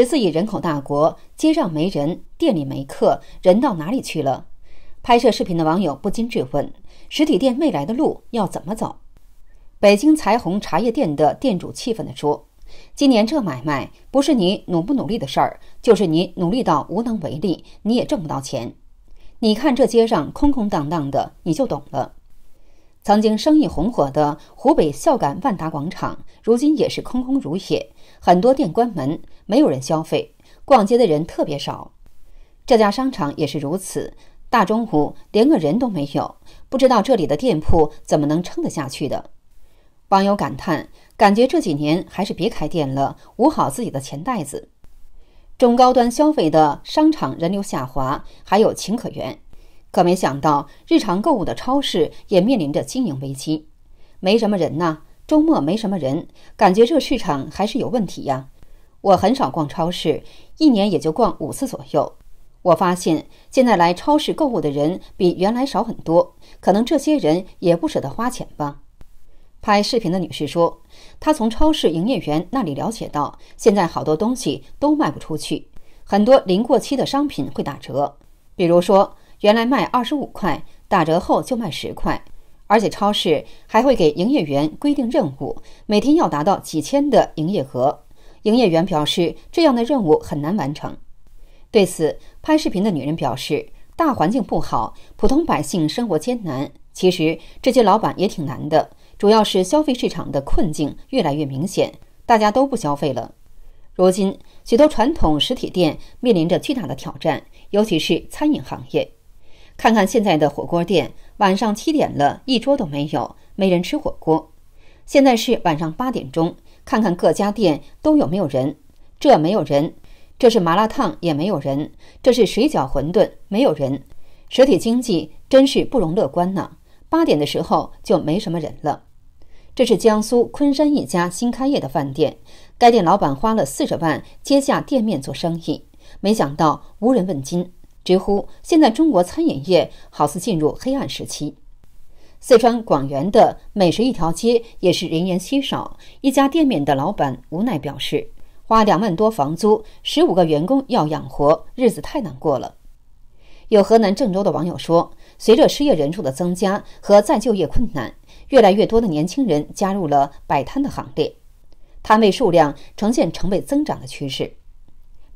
十四亿人口大国，街上没人，店里没客，人到哪里去了？拍摄视频的网友不禁质问：实体店未来的路要怎么走？北京彩虹茶叶店的店主气愤地说：“今年这买卖，不是你努不努力的事儿，就是你努力到无能为力，你也挣不到钱。你看这街上空空荡荡的，你就懂了。”曾经生意红火的湖北孝感万达广场，如今也是空空如也。很多店关门，没有人消费，逛街的人特别少。这家商场也是如此，大中午连个人都没有，不知道这里的店铺怎么能撑得下去的。网友感叹：感觉这几年还是别开店了，捂好自己的钱袋子。中高端消费的商场人流下滑还有情可原，可没想到日常购物的超市也面临着经营危机，没什么人呢。周末没什么人，感觉这市场还是有问题呀。我很少逛超市，一年也就逛五次左右。我发现现在来超市购物的人比原来少很多，可能这些人也不舍得花钱吧。拍视频的女士说，她从超市营业员那里了解到，现在好多东西都卖不出去，很多临过期的商品会打折，比如说原来卖二十五块，打折后就卖十块。而且超市还会给营业员规定任务，每天要达到几千的营业额。营业员表示，这样的任务很难完成。对此，拍视频的女人表示：“大环境不好，普通百姓生活艰难。其实这些老板也挺难的，主要是消费市场的困境越来越明显，大家都不消费了。如今，许多传统实体店面临着巨大的挑战，尤其是餐饮行业。看看现在的火锅店。”晚上七点了，一桌都没有，没人吃火锅。现在是晚上八点钟，看看各家店都有没有人。这没有人，这是麻辣烫也没有人，这是水饺馄饨没有人。实体经济真是不容乐观呢。八点的时候就没什么人了。这是江苏昆山一家新开业的饭店，该店老板花了四十万接下店面做生意，没想到无人问津。直呼，现在中国餐饮业好似进入黑暗时期。四川广元的美食一条街也是人烟稀少，一家店面的老板无奈表示，花两万多房租，十五个员工要养活，日子太难过了。有河南郑州的网友说，随着失业人数的增加和再就业困难，越来越多的年轻人加入了摆摊的行列，摊位数量呈现成倍增长的趋势。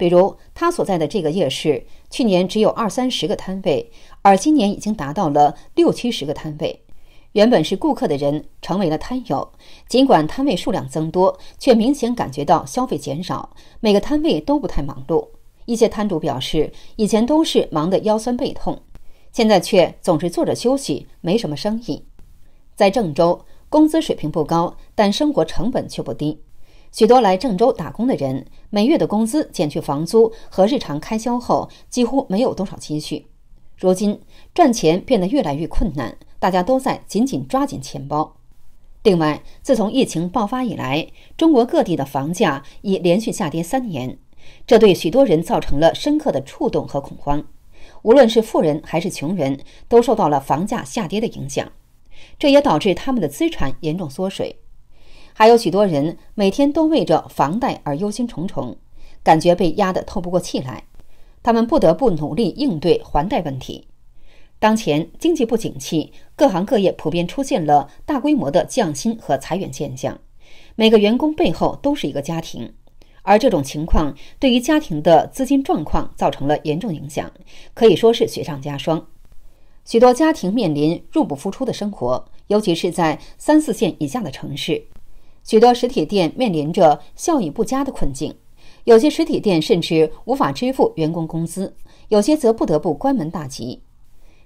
比如他所在的这个夜市，去年只有二三十个摊位，而今年已经达到了六七十个摊位。原本是顾客的人成为了摊友，尽管摊位数量增多，却明显感觉到消费减少，每个摊位都不太忙碌。一些摊主表示，以前都是忙得腰酸背痛，现在却总是坐着休息，没什么生意。在郑州，工资水平不高，但生活成本却不低。许多来郑州打工的人，每月的工资减去房租和日常开销后，几乎没有多少积蓄。如今赚钱变得越来越困难，大家都在紧紧抓紧钱包。另外，自从疫情爆发以来，中国各地的房价已连续下跌三年，这对许多人造成了深刻的触动和恐慌。无论是富人还是穷人，都受到了房价下跌的影响，这也导致他们的资产严重缩水。还有许多人每天都为着房贷而忧心忡忡，感觉被压得透不过气来。他们不得不努力应对还贷问题。当前经济不景气，各行各业普遍出现了大规模的降薪和裁员现象。每个员工背后都是一个家庭，而这种情况对于家庭的资金状况造成了严重影响，可以说是雪上加霜。许多家庭面临入不敷出的生活，尤其是在三四线以下的城市。许多实体店面临着效益不佳的困境，有些实体店甚至无法支付员工工资，有些则不得不关门大吉。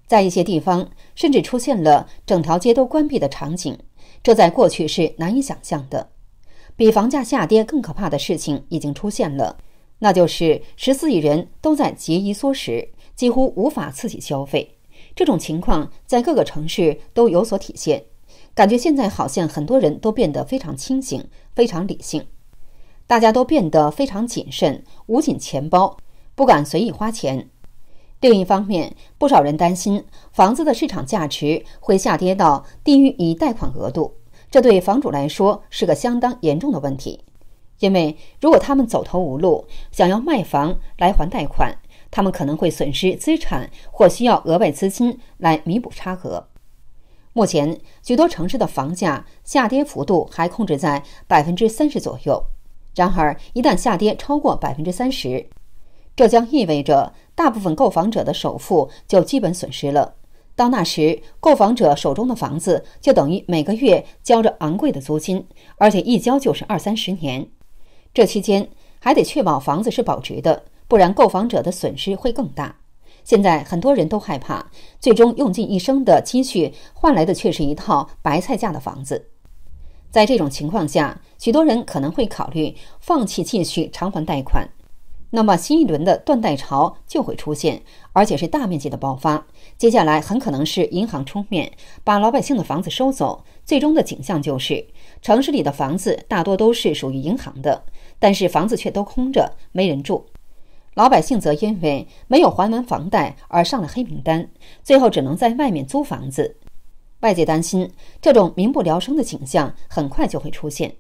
在一些地方，甚至出现了整条街都关闭的场景，这在过去是难以想象的。比房价下跌更可怕的事情已经出现了，那就是十四亿人都在节衣缩食，几乎无法刺激消费。这种情况在各个城市都有所体现。感觉现在好像很多人都变得非常清醒、非常理性，大家都变得非常谨慎，捂紧钱包，不敢随意花钱。另一方面，不少人担心房子的市场价值会下跌到低于已贷款额度，这对房主来说是个相当严重的问题。因为如果他们走投无路，想要卖房来还贷款，他们可能会损失资产或需要额外资金来弥补差额。目前，许多城市的房价下跌幅度还控制在百分之三十左右。然而，一旦下跌超过百分之三十，这将意味着大部分购房者的首付就基本损失了。到那时，购房者手中的房子就等于每个月交着昂贵的租金，而且一交就是二三十年。这期间还得确保房子是保值的，不然购房者的损失会更大。现在很多人都害怕，最终用尽一生的积蓄换来的却是一套白菜价的房子。在这种情况下，许多人可能会考虑放弃继续偿还贷款，那么新一轮的断贷潮就会出现，而且是大面积的爆发。接下来很可能是银行出面，把老百姓的房子收走。最终的景象就是，城市里的房子大多都是属于银行的，但是房子却都空着，没人住。老百姓则因为没有还完房贷而上了黑名单，最后只能在外面租房子。外界担心，这种民不聊生的景象很快就会出现。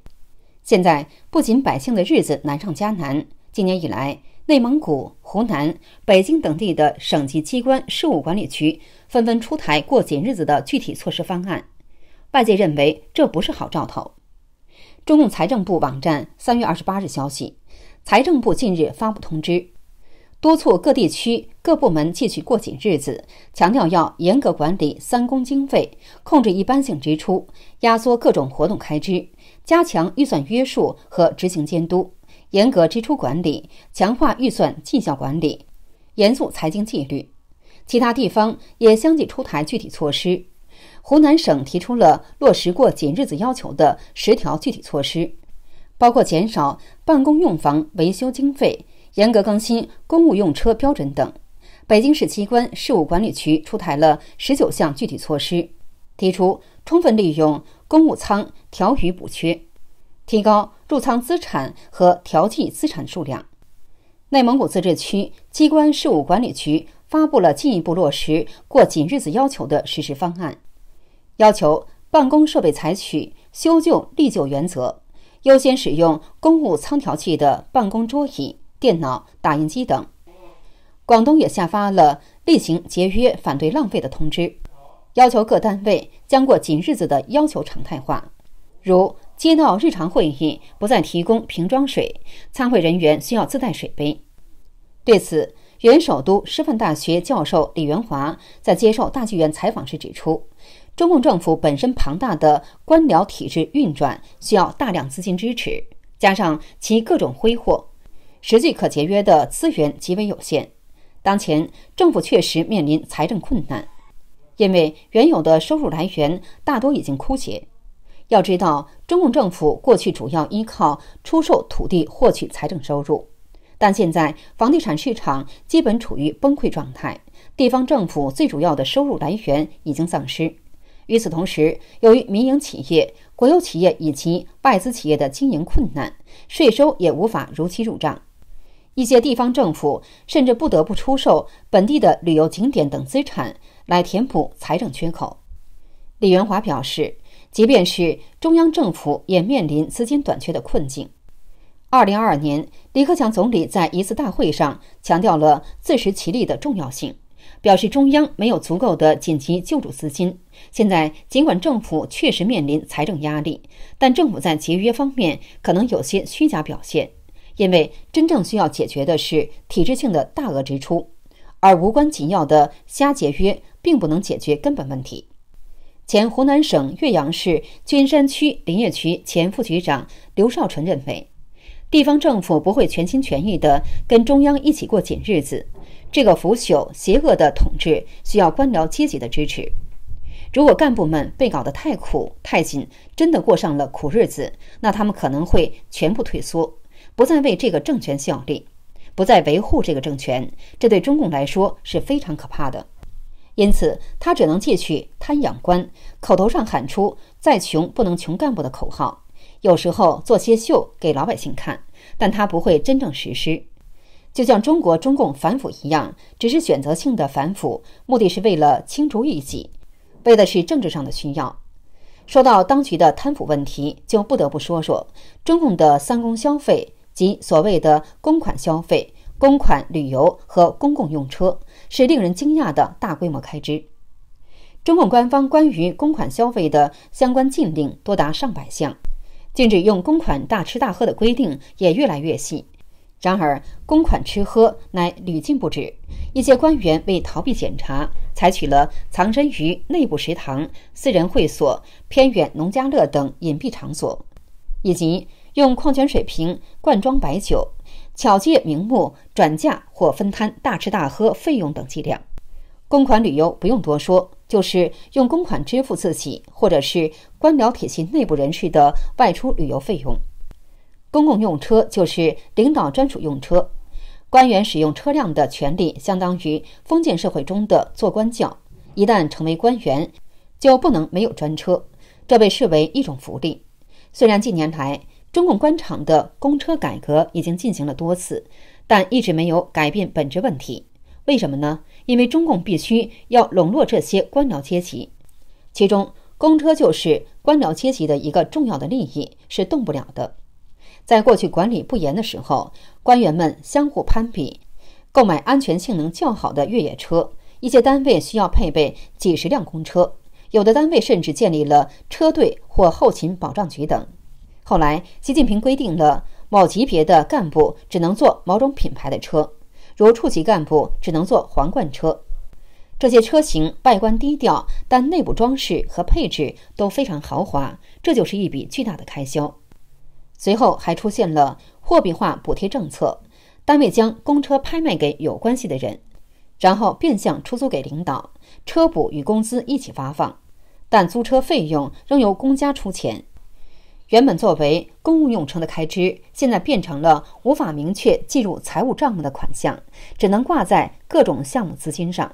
现在不仅百姓的日子难上加难，今年以来，内蒙古、湖南、北京等地的省级机关事务管理局纷纷出台过紧日子的具体措施方案。外界认为，这不是好兆头。中共财政部网站三月二十八日消息，财政部近日发布通知。督促各地区各部门继续过紧日子，强调要严格管理三公经费，控制一般性支出，压缩各种活动开支，加强预算约束和执行监督，严格支出管理，强化预算绩效管理，严肃财经纪律。其他地方也相继出台具体措施。湖南省提出了落实过紧日子要求的十条具体措施，包括减少办公用房维修经费。严格更新公务用车标准等，北京市机关事务管理局出台了十九项具体措施，提出充分利用公务仓调余补缺，提高入仓资产和调剂资产数量。内蒙古自治区机关事务管理局发布了进一步落实“过紧日子”要求的实施方案，要求办公设备采取修旧立旧原则，优先使用公务仓调剂的办公桌椅。电脑、打印机等，广东也下发了厉行节约、反对浪费的通知，要求各单位将过紧日子的要求常态化。如街道日常会议不再提供瓶装水，参会人员需要自带水杯。对此，原首都师范大学教授李元华在接受大纪元采访时指出：“中共政府本身庞大的官僚体制运转需要大量资金支持，加上其各种挥霍。”实际可节约的资源极为有限，当前政府确实面临财政困难，因为原有的收入来源大多已经枯竭。要知道，中共政府过去主要依靠出售土地获取财政收入，但现在房地产市场基本处于崩溃状态，地方政府最主要的收入来源已经丧失。与此同时，由于民营企业、国有企业以及外资企业的经营困难，税收也无法如期入账。一些地方政府甚至不得不出售本地的旅游景点等资产来填补财政缺口。李元华表示，即便是中央政府也面临资金短缺的困境。二零二二年，李克强总理在一次大会上强调了自食其力的重要性，表示中央没有足够的紧急救助资金。现在，尽管政府确实面临财政压力，但政府在节约方面可能有些虚假表现。因为真正需要解决的是体制性的大额支出，而无关紧要的瞎节约并不能解决根本问题。前湖南省岳阳市君山区林业局前副局长刘少纯认为，地方政府不会全心全意地跟中央一起过紧日子。这个腐朽邪恶的统治需要官僚阶级的支持。如果干部们被搞得太苦太紧，真的过上了苦日子，那他们可能会全部退缩。不再为这个政权效力，不再维护这个政权，这对中共来说是非常可怕的。因此，他只能借取“贪养官”，口头上喊出“再穷不能穷干部”的口号，有时候做些秀给老百姓看，但他不会真正实施。就像中国中共反腐一样，只是选择性的反腐，目的是为了清除异己，为的是政治上的需要。说到当局的贪腐问题，就不得不说说中共的三公消费。即所谓的公款消费、公款旅游和公共用车，是令人惊讶的大规模开支。中共官方关于公款消费的相关禁令多达上百项，禁止用公款大吃大喝的规定也越来越细。然而，公款吃喝乃屡禁不止。一些官员为逃避检查，采取了藏身于内部食堂、私人会所、偏远农家乐等隐蔽场所，以及。用矿泉水瓶灌装白酒，巧借名目转嫁或分摊大吃大喝费用等伎俩；公款旅游不用多说，就是用公款支付自己或者是官僚体系内部人士的外出旅游费用；公共用车就是领导专属用车，官员使用车辆的权利相当于封建社会中的做官轿。一旦成为官员，就不能没有专车，这被视为一种福利。虽然近年来，中共官场的公车改革已经进行了多次，但一直没有改变本质问题。为什么呢？因为中共必须要笼络这些官僚阶级，其中公车就是官僚阶级的一个重要的利益，是动不了的。在过去管理不严的时候，官员们相互攀比，购买安全性能较好的越野车。一些单位需要配备几十辆公车，有的单位甚至建立了车队或后勤保障局等。后来，习近平规定了某级别的干部只能坐某种品牌的车，如处级干部只能坐皇冠车。这些车型外观低调，但内部装饰和配置都非常豪华，这就是一笔巨大的开销。随后还出现了货币化补贴政策，单位将公车拍卖给有关系的人，然后变相出租给领导，车补与工资一起发放，但租车费用仍由公家出钱。原本作为公务用车的开支，现在变成了无法明确计入财务账目的款项，只能挂在各种项目资金上。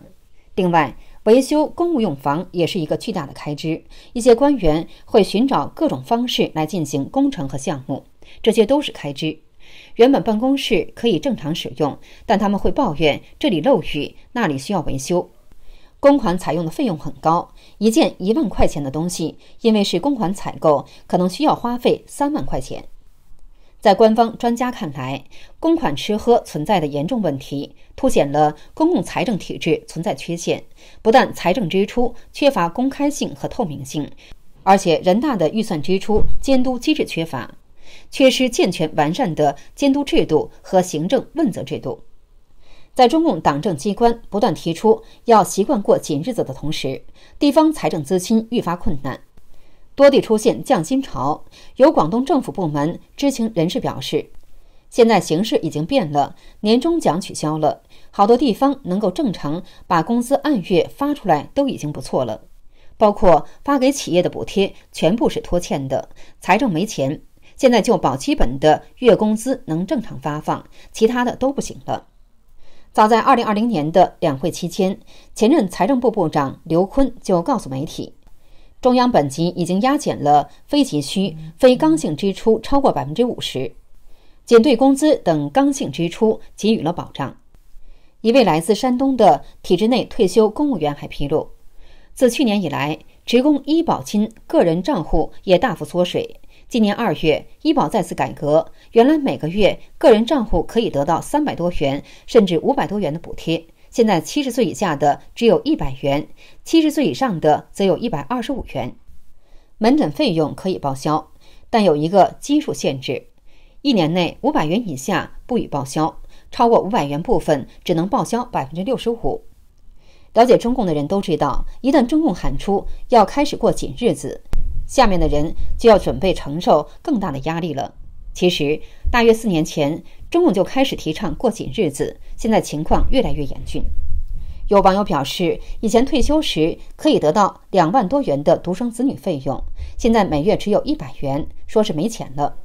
另外，维修公务用房也是一个巨大的开支。一些官员会寻找各种方式来进行工程和项目，这些都是开支。原本办公室可以正常使用，但他们会抱怨这里漏雨，那里需要维修。公款采用的费用很高，一件一万块钱的东西，因为是公款采购，可能需要花费三万块钱。在官方专家看来，公款吃喝存在的严重问题，凸显了公共财政体制存在缺陷，不但财政支出缺乏公开性和透明性，而且人大的预算支出监督机制缺乏，缺失健全完善的监督制度和行政问责制度。在中共党政机关不断提出要习惯过紧日子的同时，地方财政资金愈发困难，多地出现降薪潮。有广东政府部门知情人士表示：“现在形势已经变了，年终奖取消了，好多地方能够正常把工资按月发出来都已经不错了。包括发给企业的补贴全部是拖欠的，财政没钱，现在就保基本的月工资能正常发放，其他的都不行了。”早在二零二零年的两会期间，前任财政部部长刘昆就告诉媒体，中央本级已经压减了非急需、非刚性支出超过百分之五十，仅对工资等刚性支出给予了保障。一位来自山东的体制内退休公务员还披露，自去年以来，职工医保金个人账户也大幅缩水。今年二月，医保再次改革。原来每个月个人账户可以得到三百多元，甚至五百多元的补贴。现在七十岁以下的只有一百元，七十岁以上的则有一百二十五元。门诊费用可以报销，但有一个基数限制：一年内五百元以下不予报销，超过五百元部分只能报销百分之六十五。了解中共的人都知道，一旦中共喊出要开始过紧日子。下面的人就要准备承受更大的压力了。其实，大约四年前，中共就开始提倡过紧日子，现在情况越来越严峻。有网友表示，以前退休时可以得到两万多元的独生子女费用，现在每月只有一百元，说是没钱了。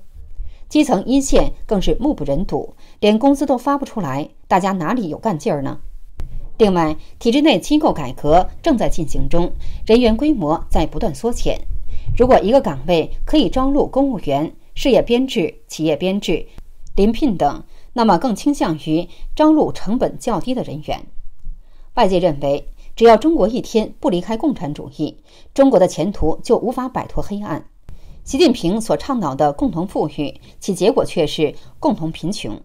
基层一线更是目不忍睹，连工资都发不出来，大家哪里有干劲儿呢？另外，体制内机构改革正在进行中，人员规模在不断缩减。如果一个岗位可以招录公务员、事业编制、企业编制、临聘等，那么更倾向于招录成本较低的人员。外界认为，只要中国一天不离开共产主义，中国的前途就无法摆脱黑暗。习近平所倡导的共同富裕，其结果却是共同贫穷。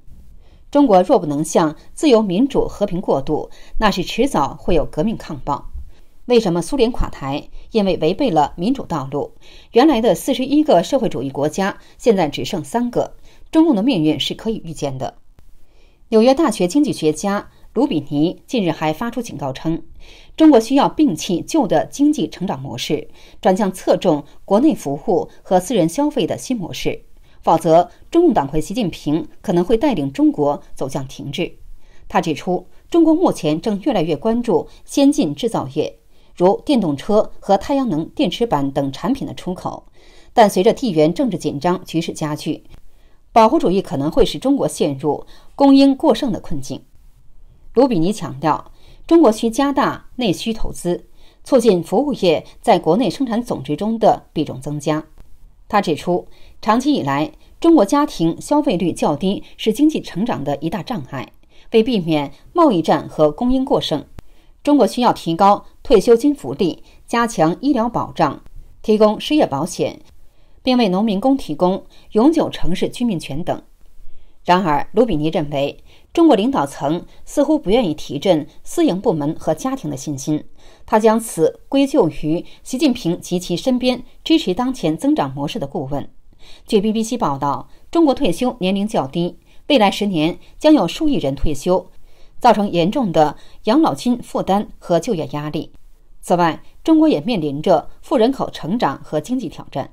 中国若不能向自由民主和平过渡，那是迟早会有革命抗暴。为什么苏联垮台？因为违背了民主道路。原来的四十一个社会主义国家，现在只剩三个。中共的命运是可以预见的。纽约大学经济学家卢比尼近日还发出警告称，中国需要摒弃旧的经济成长模式，转向侧重国内服务和私人消费的新模式，否则中共党魁习近平可能会带领中国走向停滞。他指出，中国目前正越来越关注先进制造业。如电动车和太阳能电池板等产品的出口，但随着地缘政治紧张局势加剧，保护主义可能会使中国陷入供应过剩的困境。卢比尼强调，中国需加大内需投资，促进服务业在国内生产总值中的比重增加。他指出，长期以来，中国家庭消费率较低是经济成长的一大障碍。为避免贸易战和供应过剩，中国需要提高退休金福利，加强医疗保障，提供失业保险，并为农民工提供永久城市居民权等。然而，卢比尼认为，中国领导层似乎不愿意提振私营部门和家庭的信心。他将此归咎于习近平及其身边支持当前增长模式的顾问。据 BBC 报道，中国退休年龄较低，未来十年将有数亿人退休。造成严重的养老金负担和就业压力。此外，中国也面临着负人口成长和经济挑战。